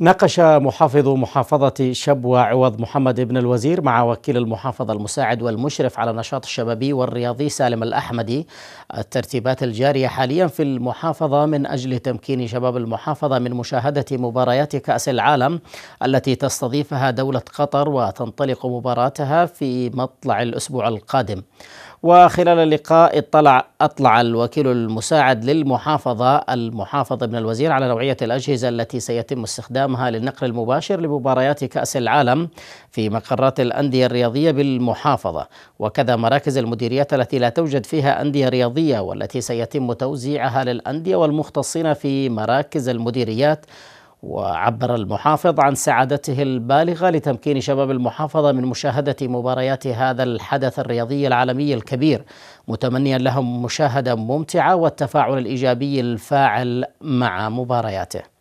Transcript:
ناقش محافظ محافظة شبوة عوض محمد بن الوزير مع وكيل المحافظة المساعد والمشرف على النشاط الشبابي والرياضي سالم الأحمدي الترتيبات الجارية حاليا في المحافظة من أجل تمكين شباب المحافظة من مشاهدة مباريات كأس العالم التي تستضيفها دولة قطر وتنطلق مباراتها في مطلع الأسبوع القادم. وخلال اللقاء اطلع اطلع الوكيل المساعد للمحافظه المحافظ ابن الوزير على نوعيه الاجهزه التي سيتم استخدامها للنقل المباشر لمباريات كاس العالم في مقرات الانديه الرياضيه بالمحافظه وكذا مراكز المديريات التي لا توجد فيها انديه رياضيه والتي سيتم توزيعها للانديه والمختصين في مراكز المديريات وعبر المحافظ عن سعادته البالغه لتمكين شباب المحافظه من مشاهده مباريات هذا الحدث الرياضي العالمي الكبير متمنيا لهم مشاهده ممتعه والتفاعل الايجابي الفاعل مع مبارياته